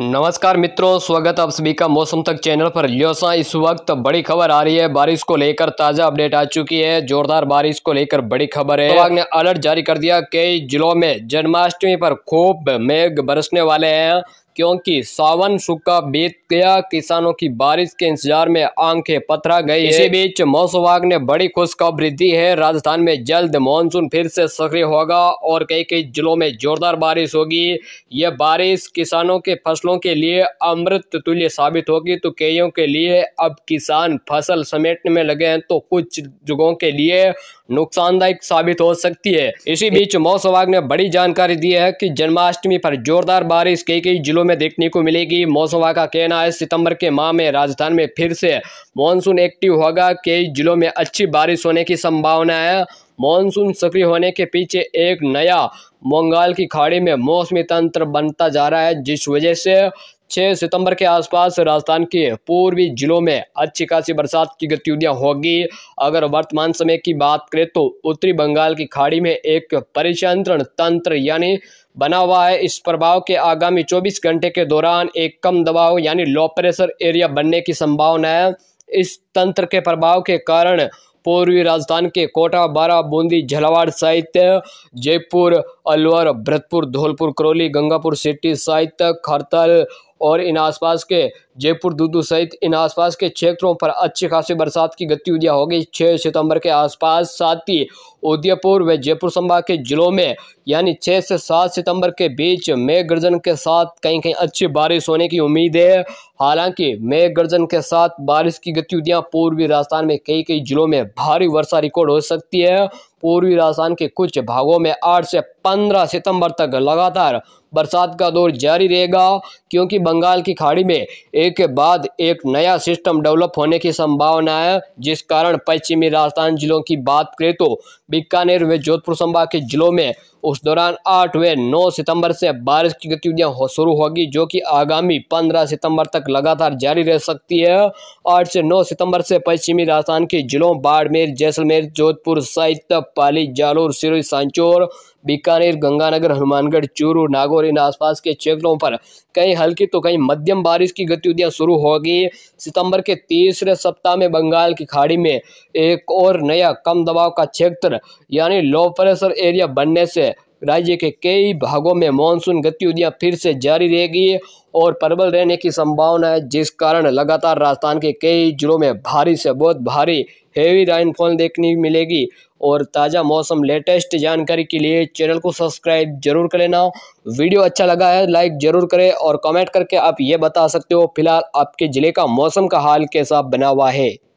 नमस्कार मित्रों स्वागत आप सभी का मौसम तक चैनल पर योसा इस वक्त बड़ी खबर आ रही है बारिश को लेकर ताज़ा अपडेट आ चुकी है जोरदार बारिश को लेकर बड़ी खबर है विभाग तो ने अलर्ट जारी कर दिया कई जिलों में जन्माष्टमी पर खूब मेघ बरसने वाले हैं क्योंकि सावन सूखा बीत गया किसानों की बारिश के इंतजार में आंखें पथरा गई इसी बीच मौसम विभाग ने बड़ी खुशखबरी दी है राजस्थान में जल्द मानसून फिर से सक्रिय होगा और कई कई जिलों में जोरदार बारिश होगी यह बारिश किसानों के फसलों के लिए अमृत तुल्य साबित होगी तो कईयों के लिए अब किसान फसल समेटने में लगे हैं तो कुछ जगहों के लिए नुकसानदायक साबित हो सकती है इसी बीच मौसम विभाग ने बड़ी जानकारी दी है कि जन्माष्टमी पर जोरदार बारिश कई कई जिलों में देखने को मिलेगी मौसम विभाग का कहना है सितंबर के माह में राजस्थान में फिर से मानसून एक्टिव होगा कई जिलों में अच्छी बारिश होने की संभावना है मानसून सक्रिय होने के पीछे एक नया बंगाल की खाड़ी में मौसमी तंत्र बनता जा रहा है जिस वजह से 6 सितंबर के आसपास राजस्थान के पूर्वी जिलों में अच्छी खासी बरसात की गतिविधियां होगी अगर वर्तमान समय की बात करें तो उत्तरी बंगाल की खाड़ी में एक परिचंत्रण तंत्र यानी बना हुआ है इस प्रभाव के आगामी 24 घंटे के दौरान एक कम दबाव यानी लो प्रेशर एरिया बनने की संभावना है इस तंत्र के प्रभाव के कारण पूर्वी राजस्थान के कोटा बारा बूंदी झलावाड़ सहित जयपुर अलवर भरतपुर धौलपुर करौली गंगापुर सिटी सहित खरतल और इन आसपास के जयपुर दूदू सहित इन आसपास के क्षेत्रों पर अच्छी खासी बरसात की गतिविधियाँ होगी छः सितंबर के आसपास साथ ही उदयपुर व जयपुर संभाग के जिलों में यानी छः से सात सितंबर के बीच मेघ गर्जन के साथ कहीं कहीं अच्छी बारिश होने की उम्मीद है हालांकि मेघ गर्जन के साथ बारिश की गतिविधियाँ पूर्वी राजस्थान में कई कई जिलों में भारी वर्षा रिकॉर्ड हो सकती है पूर्वी राजस्थान के कुछ भागों में 8 से 15 सितंबर तक लगातार बरसात का दौर जारी रहेगा क्योंकि बंगाल की खाड़ी में एक के बाद एक नया सिस्टम डेवलप होने की संभावना है जिस कारण पश्चिमी राजस्थान जिलों की बात करें तो बीकानेर व जोधपुर संभाग के जिलों में उस दौरान आठ व नौ सितंबर से बारिश की गतिविधियां हो शुरू होगी जो कि आगामी पंद्रह सितंबर तक लगातार जारी रह सकती है आठ से नौ सितंबर से पश्चिमी राजस्थान के जिलों बाड़मेर जैसलमेर जोधपुर सहित पाली जालोर सिरोही सांचोर बीकानेर गंगानगर हनुमानगढ़ चूरू नागौर इन आसपास के क्षेत्रों पर कहीं हल्की तो कहीं मध्यम बारिश की गतिविधियां शुरू होगी सितंबर के तीसरे सप्ताह में बंगाल की खाड़ी में एक और नया कम दबाव का क्षेत्र यानी लो प्रेशर एरिया बनने से राज्य के कई भागों में मानसून गतिविधियां फिर से जारी रहेगी और प्रबल रहने की संभावना है जिस कारण लगातार राजस्थान के कई जिलों में भारी से बहुत भारी हेवी रेनफॉल देखने मिलेगी और ताज़ा मौसम लेटेस्ट जानकारी के लिए चैनल को सब्सक्राइब जरूर कर लेना वीडियो अच्छा लगा है लाइक जरूर करें और कमेंट करके आप ये बता सकते हो फिलहाल आपके ज़िले का मौसम का हाल कैसा बना हुआ है